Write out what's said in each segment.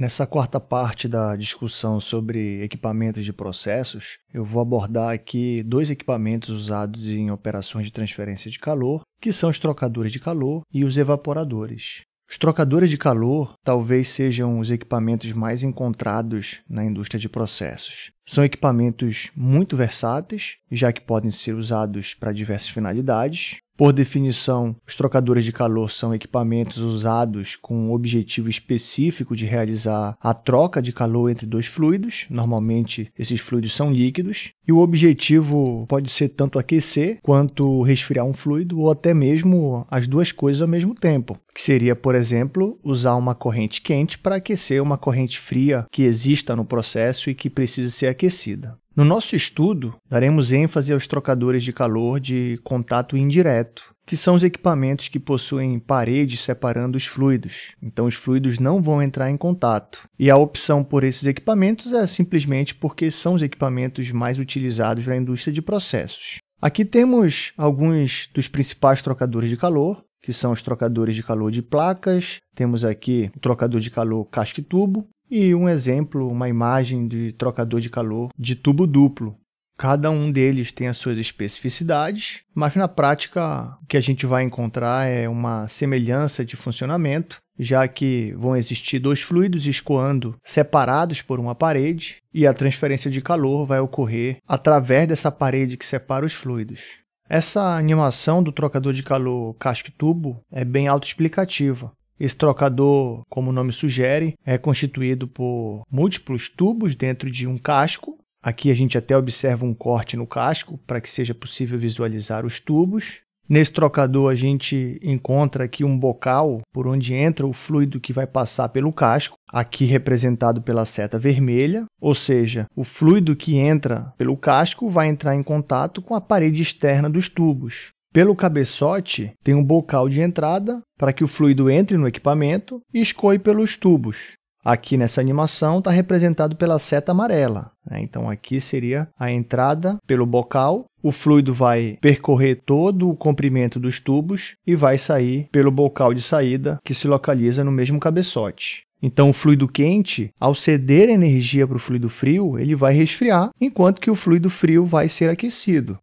Nessa quarta parte da discussão sobre equipamentos de processos, eu vou abordar aqui dois equipamentos usados em operações de transferência de calor, que são os trocadores de calor e os evaporadores. Os trocadores de calor talvez sejam os equipamentos mais encontrados na indústria de processos. São equipamentos muito versáteis, já que podem ser usados para diversas finalidades, por definição, os trocadores de calor são equipamentos usados com o objetivo específico de realizar a troca de calor entre dois fluidos. Normalmente, esses fluidos são líquidos. E o objetivo pode ser tanto aquecer quanto resfriar um fluido ou até mesmo as duas coisas ao mesmo tempo. Que seria, por exemplo, usar uma corrente quente para aquecer uma corrente fria que exista no processo e que precise ser aquecida. No nosso estudo, daremos ênfase aos trocadores de calor de contato indireto, que são os equipamentos que possuem paredes separando os fluidos. Então, os fluidos não vão entrar em contato. E a opção por esses equipamentos é simplesmente porque são os equipamentos mais utilizados na indústria de processos. Aqui temos alguns dos principais trocadores de calor, que são os trocadores de calor de placas. Temos aqui o trocador de calor casco tubo, e um exemplo, uma imagem de trocador de calor de tubo duplo. Cada um deles tem as suas especificidades, mas na prática o que a gente vai encontrar é uma semelhança de funcionamento, já que vão existir dois fluidos escoando separados por uma parede e a transferência de calor vai ocorrer através dessa parede que separa os fluidos. Essa animação do trocador de calor casco-tubo é bem autoexplicativa. Esse trocador, como o nome sugere, é constituído por múltiplos tubos dentro de um casco. Aqui a gente até observa um corte no casco para que seja possível visualizar os tubos. Nesse trocador, a gente encontra aqui um bocal por onde entra o fluido que vai passar pelo casco, aqui representado pela seta vermelha, ou seja, o fluido que entra pelo casco vai entrar em contato com a parede externa dos tubos. Pelo cabeçote, tem um bocal de entrada para que o fluido entre no equipamento e escoe pelos tubos. Aqui nessa animação está representado pela seta amarela. Né? Então aqui seria a entrada pelo bocal. O fluido vai percorrer todo o comprimento dos tubos e vai sair pelo bocal de saída que se localiza no mesmo cabeçote. Então, o fluido quente, ao ceder energia para o fluido frio, ele vai resfriar, enquanto que o fluido frio vai ser aquecido.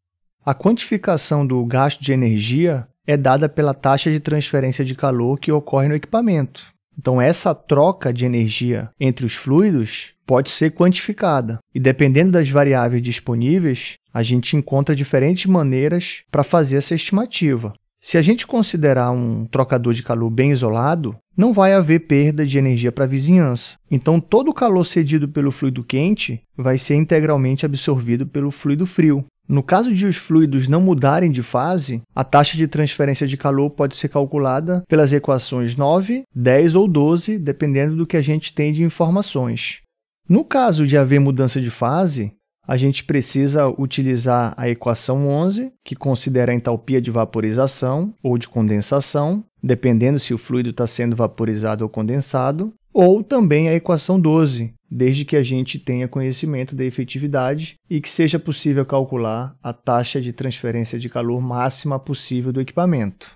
A quantificação do gasto de energia é dada pela taxa de transferência de calor que ocorre no equipamento. Então, essa troca de energia entre os fluidos pode ser quantificada. E dependendo das variáveis disponíveis, a gente encontra diferentes maneiras para fazer essa estimativa. Se a gente considerar um trocador de calor bem isolado, não vai haver perda de energia para a vizinhança. Então, todo o calor cedido pelo fluido quente vai ser integralmente absorvido pelo fluido frio. No caso de os fluidos não mudarem de fase, a taxa de transferência de calor pode ser calculada pelas equações 9, 10 ou 12, dependendo do que a gente tem de informações. No caso de haver mudança de fase, a gente precisa utilizar a equação 11, que considera a entalpia de vaporização ou de condensação, dependendo se o fluido está sendo vaporizado ou condensado, ou também a equação 12, desde que a gente tenha conhecimento da efetividade e que seja possível calcular a taxa de transferência de calor máxima possível do equipamento.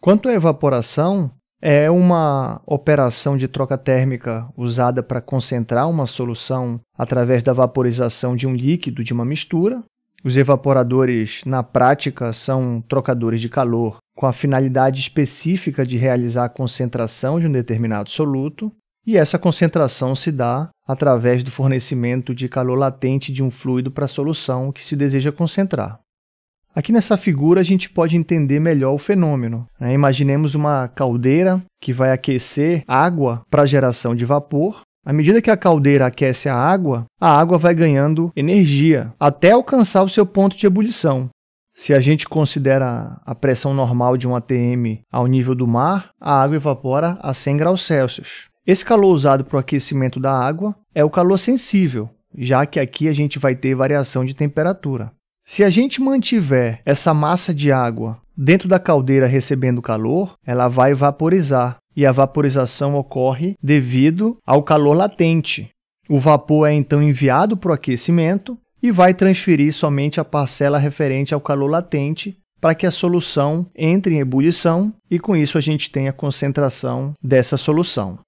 Quanto à evaporação, é uma operação de troca térmica usada para concentrar uma solução através da vaporização de um líquido de uma mistura. Os evaporadores, na prática, são trocadores de calor com a finalidade específica de realizar a concentração de um determinado soluto. E essa concentração se dá através do fornecimento de calor latente de um fluido para a solução que se deseja concentrar. Aqui nessa figura a gente pode entender melhor o fenômeno. Né? Imaginemos uma caldeira que vai aquecer água para geração de vapor. À medida que a caldeira aquece a água, a água vai ganhando energia até alcançar o seu ponto de ebulição. Se a gente considera a pressão normal de um ATM ao nível do mar, a água evapora a 100 graus Celsius. Esse calor usado para o aquecimento da água é o calor sensível, já que aqui a gente vai ter variação de temperatura. Se a gente mantiver essa massa de água dentro da caldeira recebendo calor, ela vai vaporizar, e a vaporização ocorre devido ao calor latente. O vapor é então enviado para o aquecimento e vai transferir somente a parcela referente ao calor latente para que a solução entre em ebulição e com isso a gente tenha a concentração dessa solução.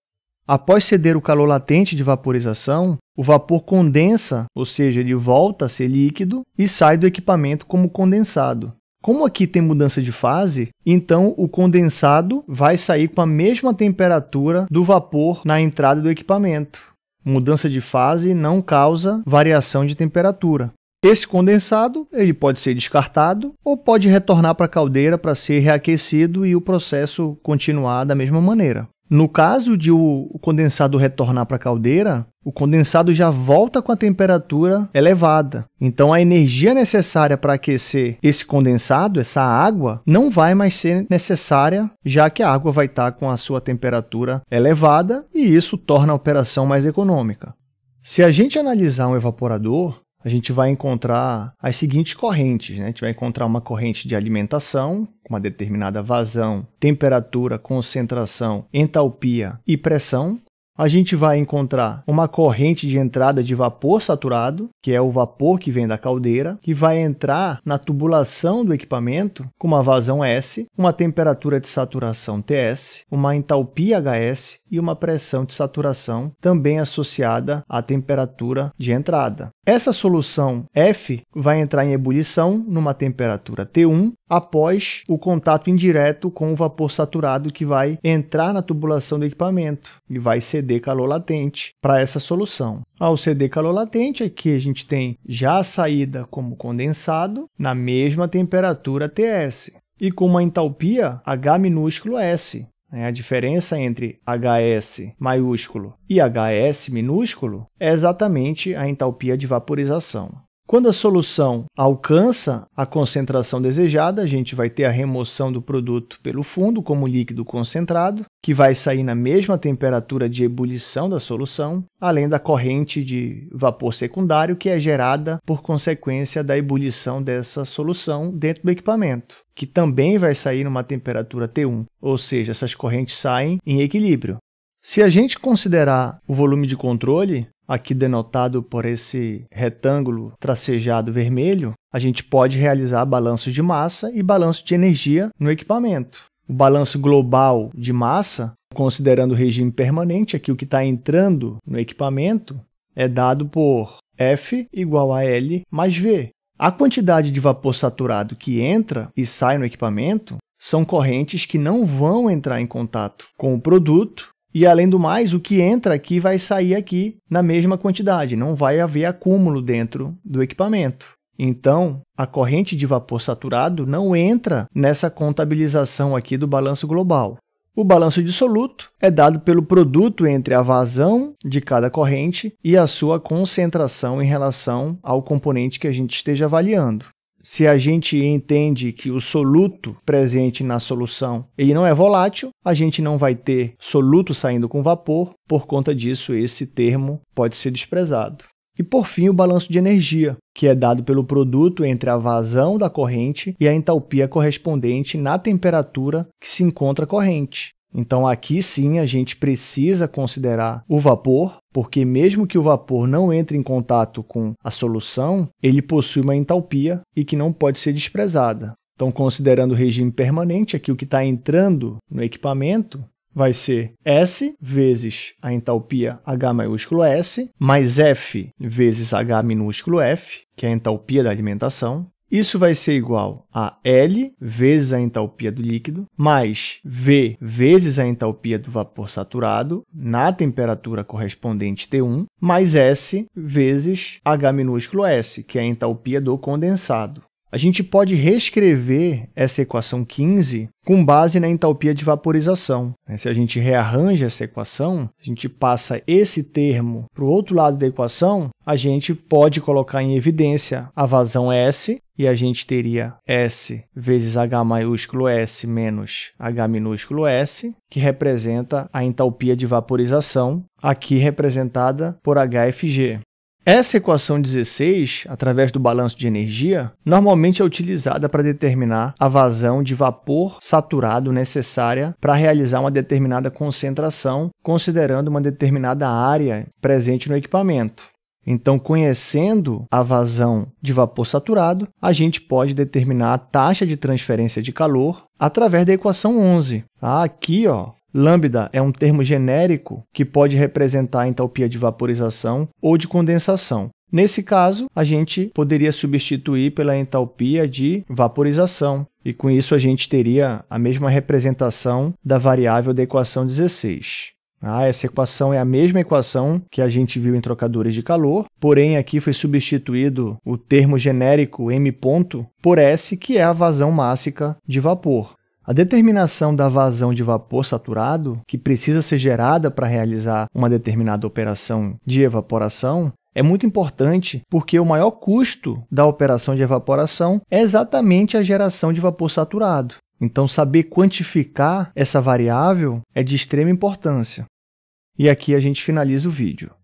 Após ceder o calor latente de vaporização, o vapor condensa, ou seja, ele volta a ser líquido e sai do equipamento como condensado. Como aqui tem mudança de fase, então o condensado vai sair com a mesma temperatura do vapor na entrada do equipamento. Mudança de fase não causa variação de temperatura. Esse condensado ele pode ser descartado ou pode retornar para a caldeira para ser reaquecido e o processo continuar da mesma maneira. No caso de o condensado retornar para a caldeira, o condensado já volta com a temperatura elevada. Então a energia necessária para aquecer esse condensado, essa água, não vai mais ser necessária, já que a água vai estar tá com a sua temperatura elevada e isso torna a operação mais econômica. Se a gente analisar um evaporador, a gente vai encontrar as seguintes correntes. Né? A gente vai encontrar uma corrente de alimentação, com uma determinada vazão, temperatura, concentração, entalpia e pressão a gente vai encontrar uma corrente de entrada de vapor saturado, que é o vapor que vem da caldeira, que vai entrar na tubulação do equipamento com uma vazão S, uma temperatura de saturação TS, uma entalpia HS e uma pressão de saturação também associada à temperatura de entrada. Essa solução F vai entrar em ebulição numa temperatura T1 após o contato indireto com o vapor saturado que vai entrar na tubulação do equipamento e vai ceder calor latente para essa solução. Ao ceder calor latente, aqui a gente tem já a saída como condensado na mesma temperatura TS e com uma entalpia H minúsculo S. Né? A diferença entre HS maiúsculo e HS minúsculo é exatamente a entalpia de vaporização. Quando a solução alcança a concentração desejada, a gente vai ter a remoção do produto pelo fundo como líquido concentrado, que vai sair na mesma temperatura de ebulição da solução, além da corrente de vapor secundário que é gerada por consequência da ebulição dessa solução dentro do equipamento, que também vai sair numa temperatura T1, ou seja, essas correntes saem em equilíbrio. Se a gente considerar o volume de controle, aqui denotado por esse retângulo tracejado vermelho, a gente pode realizar balanço de massa e balanço de energia no equipamento. O balanço global de massa, considerando o regime permanente, aqui o que está entrando no equipamento, é dado por F igual a L mais V. A quantidade de vapor saturado que entra e sai no equipamento são correntes que não vão entrar em contato com o produto e além do mais, o que entra aqui vai sair aqui na mesma quantidade, não vai haver acúmulo dentro do equipamento. Então, a corrente de vapor saturado não entra nessa contabilização aqui do balanço global. O balanço dissoluto é dado pelo produto entre a vazão de cada corrente e a sua concentração em relação ao componente que a gente esteja avaliando. Se a gente entende que o soluto presente na solução ele não é volátil, a gente não vai ter soluto saindo com vapor, por conta disso esse termo pode ser desprezado. E por fim, o balanço de energia, que é dado pelo produto entre a vazão da corrente e a entalpia correspondente na temperatura que se encontra a corrente. Então aqui sim a gente precisa considerar o vapor, porque mesmo que o vapor não entre em contato com a solução, ele possui uma entalpia e que não pode ser desprezada. Então, considerando o regime permanente, aqui o que está entrando no equipamento vai ser S vezes a entalpia H maiúsculo S, mais F vezes H minúsculo F, que é a entalpia da alimentação, isso vai ser igual a L vezes a entalpia do líquido, mais V vezes a entalpia do vapor saturado na temperatura correspondente T1, mais S vezes H minúsculo S, que é a entalpia do condensado a gente pode reescrever essa equação 15 com base na entalpia de vaporização. Né? Se a gente rearranja essa equação, a gente passa esse termo para o outro lado da equação, a gente pode colocar em evidência a vazão S e a gente teria S vezes H maiúsculo S menos H minúsculo S, que representa a entalpia de vaporização, aqui representada por HFG. Essa equação 16, através do balanço de energia, normalmente é utilizada para determinar a vazão de vapor saturado necessária para realizar uma determinada concentração, considerando uma determinada área presente no equipamento. Então, conhecendo a vazão de vapor saturado, a gente pode determinar a taxa de transferência de calor através da equação 11. Ah, aqui, ó, Lambda é um termo genérico que pode representar a entalpia de vaporização ou de condensação. Nesse caso, a gente poderia substituir pela entalpia de vaporização, e com isso a gente teria a mesma representação da variável da equação 16. Ah, essa equação é a mesma equação que a gente viu em trocadores de calor, porém aqui foi substituído o termo genérico m ponto por S, que é a vazão mássica de vapor. A determinação da vazão de vapor saturado, que precisa ser gerada para realizar uma determinada operação de evaporação, é muito importante porque o maior custo da operação de evaporação é exatamente a geração de vapor saturado. Então, saber quantificar essa variável é de extrema importância. E aqui a gente finaliza o vídeo.